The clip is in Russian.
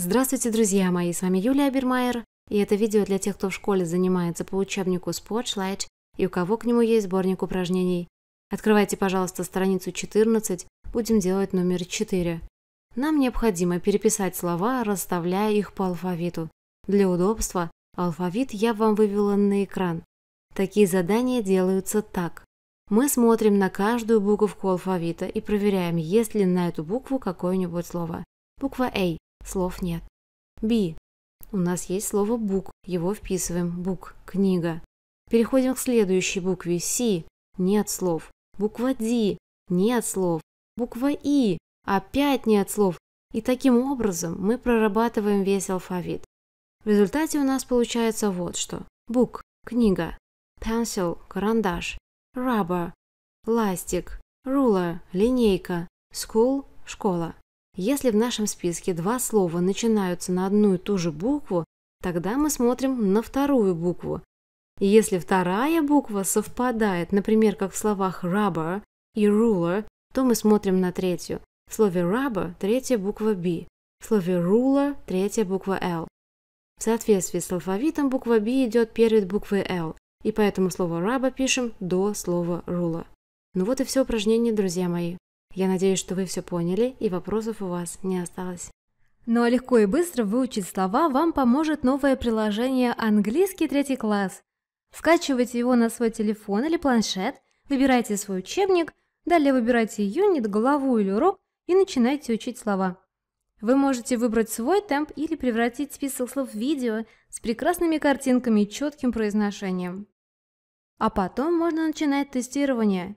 Здравствуйте, друзья мои, с вами Юлия Бермайер, и это видео для тех, кто в школе занимается по учебнику Spotlight и у кого к нему есть сборник упражнений. Открывайте, пожалуйста, страницу 14, будем делать номер 4. Нам необходимо переписать слова, расставляя их по алфавиту. Для удобства алфавит я вам вывела на экран. Такие задания делаются так. Мы смотрим на каждую буковку алфавита и проверяем, есть ли на эту букву какое-нибудь слово. Буква А. Слов нет. B. У нас есть слово «бук», его вписываем «бук», «книга». Переходим к следующей букве «С». Нет слов. Буква «Д». Нет слов. Буква «И». Опять нет слов. И таким образом мы прорабатываем весь алфавит. В результате у нас получается вот что. Бук – книга. Pencil – карандаш. Rubber – ластик. Ruler – линейка. School – школа. Если в нашем списке два слова начинаются на одну и ту же букву, тогда мы смотрим на вторую букву. Если вторая буква совпадает, например, как в словах rubber и ruler, то мы смотрим на третью. В слове rubber – третья буква B, в слове ruler – третья буква L. В соответствии с алфавитом буква B идет перед буквой L, и поэтому слово rubber пишем до слова ruler. Ну вот и все упражнение, друзья мои. Я надеюсь, что вы все поняли и вопросов у вас не осталось. Ну а легко и быстро выучить слова вам поможет новое приложение «Английский третий класс». Скачивайте его на свой телефон или планшет, выбирайте свой учебник, далее выбирайте юнит, главу или урок и начинайте учить слова. Вы можете выбрать свой темп или превратить список слов в видео с прекрасными картинками и четким произношением. А потом можно начинать тестирование.